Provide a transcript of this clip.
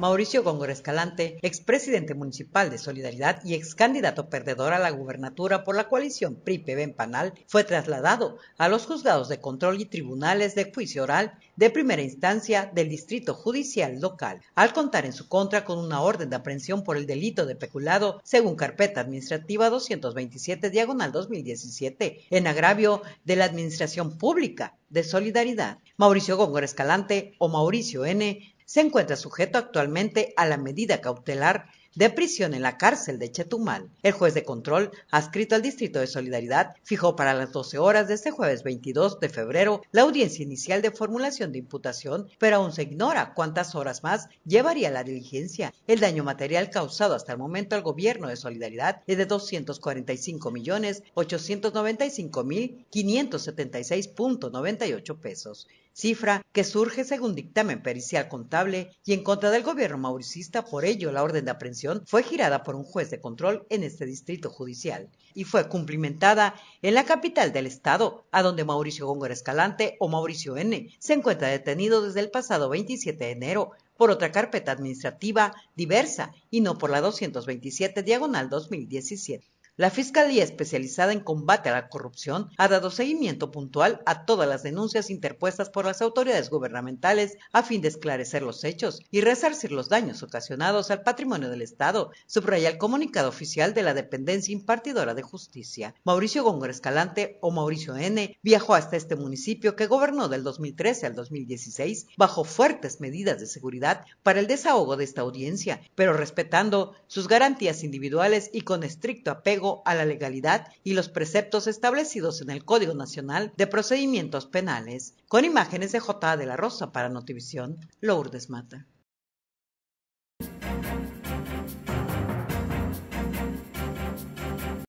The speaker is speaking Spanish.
Mauricio Góngora Escalante, expresidente municipal de Solidaridad y ex candidato perdedor a la gubernatura por la coalición pri BEN panal fue trasladado a los juzgados de control y tribunales de juicio oral de primera instancia del Distrito Judicial local, al contar en su contra con una orden de aprehensión por el delito de peculado, según carpeta administrativa 227 diagonal 2017, en agravio de la Administración Pública de Solidaridad. Mauricio Góngora Escalante o Mauricio N se encuentra sujeto actualmente a la medida cautelar de prisión en la cárcel de Chetumal. El juez de control, adscrito al Distrito de Solidaridad, fijó para las 12 horas de este jueves 22 de febrero la audiencia inicial de formulación de imputación, pero aún se ignora cuántas horas más llevaría la diligencia. El daño material causado hasta el momento al gobierno de Solidaridad es de 245.895.576.98 pesos cifra que surge según dictamen pericial contable y en contra del gobierno mauricista. Por ello, la orden de aprehensión fue girada por un juez de control en este distrito judicial y fue cumplimentada en la capital del estado, a donde Mauricio Góngora Escalante o Mauricio N. se encuentra detenido desde el pasado 27 de enero por otra carpeta administrativa diversa y no por la 227 diagonal 2017. La Fiscalía Especializada en Combate a la Corrupción ha dado seguimiento puntual a todas las denuncias interpuestas por las autoridades gubernamentales a fin de esclarecer los hechos y resarcir los daños ocasionados al patrimonio del Estado, subraya el comunicado oficial de la dependencia impartidora de justicia. Mauricio Góngora Escalante, o Mauricio N., viajó hasta este municipio que gobernó del 2013 al 2016 bajo fuertes medidas de seguridad para el desahogo de esta audiencia, pero respetando sus garantías individuales y con estricto apego a la legalidad y los preceptos establecidos en el Código Nacional de Procedimientos Penales. Con imágenes de J. de la Rosa para Notivisión, Lourdes Mata.